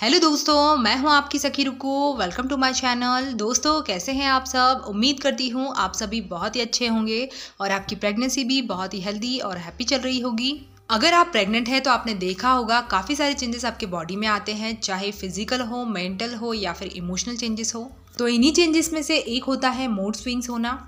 hello दोस्तों मैं हूं आपकी सखी रुको वेलकम टू माय चैनल दोस्तों कैसे हैं आप सब उम्मीद करती हूं आप सभी बहुत ही अच्छे होंगे और आपकी प्रेगनेंसी भी बहुत ही हेल्दी और हैप्पी चल रही होगी अगर आप प्रेग्नेंट हैं तो आपने देखा होगा काफ़ी सारे चेंजेस आपके बॉडी में आते हैं चाहे फिजिकल हो मेंटल हो या फिर इमोशनल चेंजेस हो तो इन्हीं चेंजेस में से एक होता है मूड स्विंग्स होना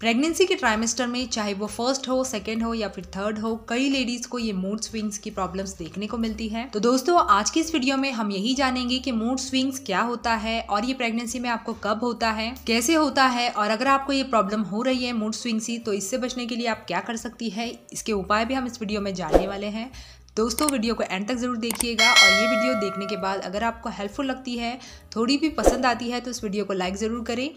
प्रेगनेंसी के ट्राइमेस्टर में चाहे वो फर्स्ट हो सेकेंड हो या फिर थर्ड हो कई लेडीज को ये मूड स्विंग्स की प्रॉब्लम्स देखने को मिलती है तो दोस्तों आज की इस वीडियो में हम यही जानेंगे कि मूड स्विंग्स क्या होता है और ये प्रेगनेंसी में आपको कब होता है कैसे होता है और अगर आपको ये प्रॉब्लम हो रही है मूड स्विंग्स की तो इससे बचने के लिए आप क्या कर सकती है इसके उपाय भी हम इस वीडियो में जानने वाले हैं दोस्तों वीडियो को एंड तक ज़रूर देखिएगा और ये वीडियो देखने के बाद अगर आपको हेल्पफुल लगती है थोड़ी भी पसंद आती है तो इस वीडियो को लाइक ज़रूर करें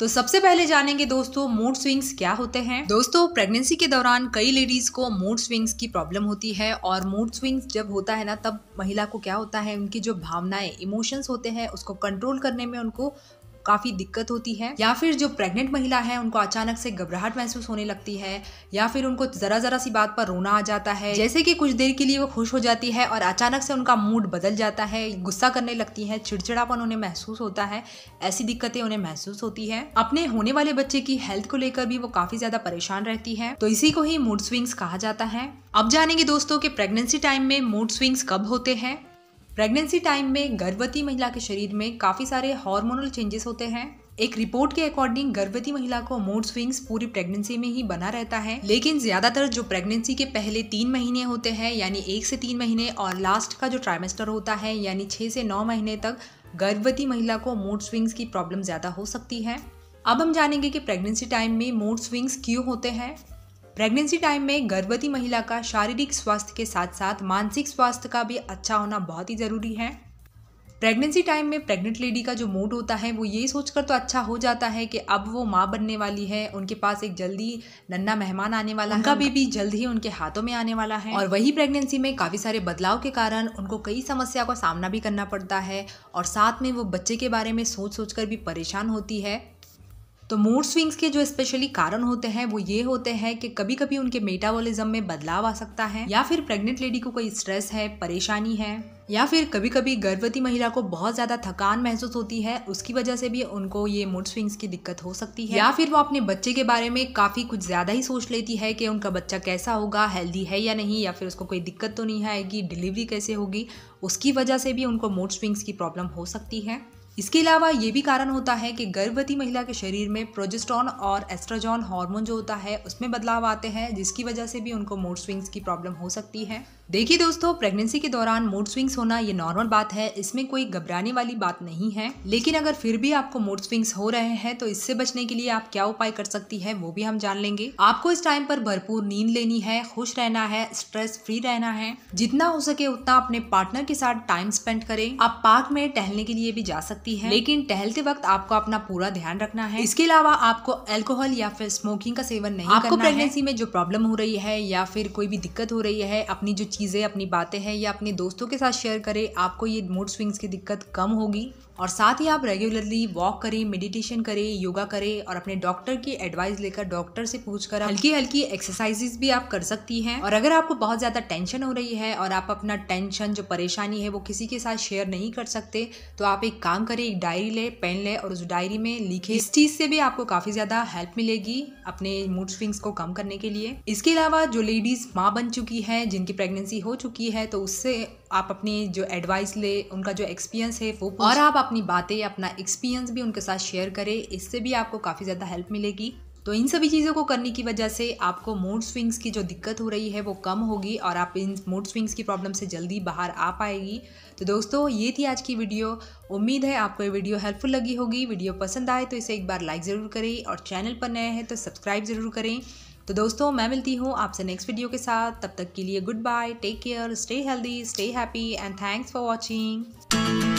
तो सबसे पहले जानेंगे दोस्तों मूड स्विंग्स क्या होते हैं दोस्तों प्रेगनेंसी के दौरान कई लेडीज को मूड स्विंग्स की प्रॉब्लम होती है और मूड स्विंग्स जब होता है ना तब महिला को क्या होता है उनकी जो भावनाएं इमोशंस होते हैं उसको कंट्रोल करने में उनको काफ़ी दिक्कत होती है या फिर जो प्रेग्नेंट महिला है उनको अचानक से घबराहट महसूस होने लगती है या फिर उनको ज़रा ज़रा सी बात पर रोना आ जाता है जैसे कि कुछ देर के लिए वो खुश हो जाती है और अचानक से उनका मूड बदल जाता है गुस्सा करने लगती है चिड़चिड़ापन उन्हें महसूस होता है ऐसी दिक्कतें उन्हें महसूस होती है अपने होने वाले बच्चे की हेल्थ को लेकर भी वो काफ़ी ज़्यादा परेशान रहती है तो इसी को ही मूड स्विंग्स कहा जाता है अब जानेंगे दोस्तों कि प्रेगनेंसी टाइम में मूड स्विंग्स कब होते हैं प्रेगनेंसी टाइम में गर्भवती महिला के शरीर में काफ़ी सारे हार्मोनल चेंजेस होते हैं एक रिपोर्ट के अकॉर्डिंग गर्भवती महिला को मूड स्विंग्स पूरी प्रेगनेंसी में ही बना रहता है लेकिन ज्यादातर जो प्रेगनेंसी के पहले तीन महीने होते हैं यानी एक से तीन महीने और लास्ट का जो ट्राइमेस्टर होता है यानी छः से नौ महीने तक गर्भवती महिला को मूड स्विंग्स की प्रॉब्लम ज़्यादा हो सकती है अब हम जानेंगे कि प्रेगनेंसी टाइम में मूड स्विंग्स क्यों होते हैं प्रेगनेंसी टाइम में गर्भवती महिला का शारीरिक स्वास्थ्य के साथ साथ मानसिक स्वास्थ्य का भी अच्छा होना बहुत ही ज़रूरी है प्रेगनेंसी टाइम में प्रेग्नेंट लेडी का जो मूड होता है वो ये सोचकर तो अच्छा हो जाता है कि अब वो माँ बनने वाली है उनके पास एक जल्दी नन्ना मेहमान आने वाला उनका बेबी जल्द ही उनके हाथों में आने वाला है और वही प्रेगनेंसी में काफ़ी सारे बदलाव के कारण उनको कई समस्या का सामना भी करना पड़ता है और साथ में वो बच्चे के बारे में सोच सोच कर भी परेशान होती है तो मूड स्विंग्स के जो स्पेशली कारण होते हैं वो ये होते हैं कि कभी कभी उनके मेटाबॉलिज्म में बदलाव आ सकता है या फिर प्रेग्नेंट लेडी को कोई स्ट्रेस है परेशानी है या फिर कभी कभी गर्भवती महिला को बहुत ज्यादा थकान महसूस होती है उसकी वजह से भी उनको ये मूड स्विंग्स की दिक्कत हो सकती है या फिर वो अपने बच्चे के बारे में काफी कुछ ज्यादा ही सोच लेती है कि उनका बच्चा कैसा होगा हेल्दी है या नहीं या फिर उसको कोई दिक्कत तो नहीं आएगी डिलीवरी कैसे होगी उसकी वजह से भी उनको मूड स्विंग्स की प्रॉब्लम हो सकती है इसके अलावा ये भी कारण होता है कि गर्भवती महिला के शरीर में प्रोजेस्ट्रॉन और एस्ट्राजॉन हार्मोन जो होता है उसमें बदलाव आते हैं जिसकी वजह से भी उनको मोड स्विंग्स की प्रॉब्लम हो सकती है देखिए दोस्तों प्रेगनेंसी के दौरान मूड स्विंग्स होना ये नॉर्मल बात है इसमें कोई घबराने वाली बात नहीं है लेकिन अगर फिर भी आपको मूड स्विंग्स हो रहे हैं तो इससे बचने के लिए आप क्या उपाय कर सकती है वो भी हम जान लेंगे आपको इस टाइम पर भरपूर नींद लेनी है खुश रहना है स्ट्रेस फ्री रहना है जितना हो सके उतना अपने पार्टनर के साथ टाइम स्पेंड करें आप पार्क में टहलने के लिए भी जा सकती है लेकिन टहलते वक्त आपको अपना पूरा ध्यान रखना है इसके अलावा आपको एल्कोहल या फिर स्मोकिंग का सेवन नहीं आपको प्रेगनेंसी में जो प्रॉब्लम हो रही है या फिर कोई भी दिक्कत हो रही है अपनी जो चीज़ें अपनी बातें हैं या अपने दोस्तों के साथ शेयर करें आपको ये मूड स्विंग्स की दिक्कत कम होगी और साथ ही आप रेगुलरली वॉक करें मेडिटेशन करें योगा करें और अपने डॉक्टर की एडवाइस लेकर डॉक्टर से पूछ कर हल्की हल्की एक्सरसाइजेस भी आप कर सकती हैं और अगर आपको बहुत ज़्यादा टेंशन हो रही है और आप अपना टेंशन जो परेशानी है वो किसी के साथ शेयर नहीं कर सकते तो आप एक काम करें एक डायरी ले पेन ले और उस डायरी में लिखे इस चीज़ से भी आपको काफ़ी ज़्यादा हेल्प मिलेगी अपने मूड स्विंग्स को कम करने के लिए इसके अलावा जो लेडीज़ माँ बन चुकी है जिनकी प्रेगनेंसी हो चुकी है तो उससे आप अपनी जो एडवाइस ले उनका जो एक्सपीरियंस है वो और आप अपनी बातें अपना एक्सपीरियंस भी उनके साथ शेयर करें इससे भी आपको काफ़ी ज़्यादा हेल्प मिलेगी तो इन सभी चीज़ों को करने की वजह से आपको मूड स्विंग्स की जो दिक्कत हो रही है वो कम होगी और आप इन मूड स्विंग्स की प्रॉब्लम से जल्दी बाहर आ पाएगी तो दोस्तों ये थी आज की वीडियो उम्मीद है आपको ये वीडियो हेल्पफुल लगी होगी वीडियो पसंद आए तो इसे एक बार लाइक ज़रूर करें और चैनल पर नए हैं तो सब्सक्राइब ज़रूर करें तो दोस्तों मैं मिलती हूँ आपसे नेक्स्ट वीडियो के साथ तब तक के लिए goodbye take care stay healthy stay happy and thanks for watching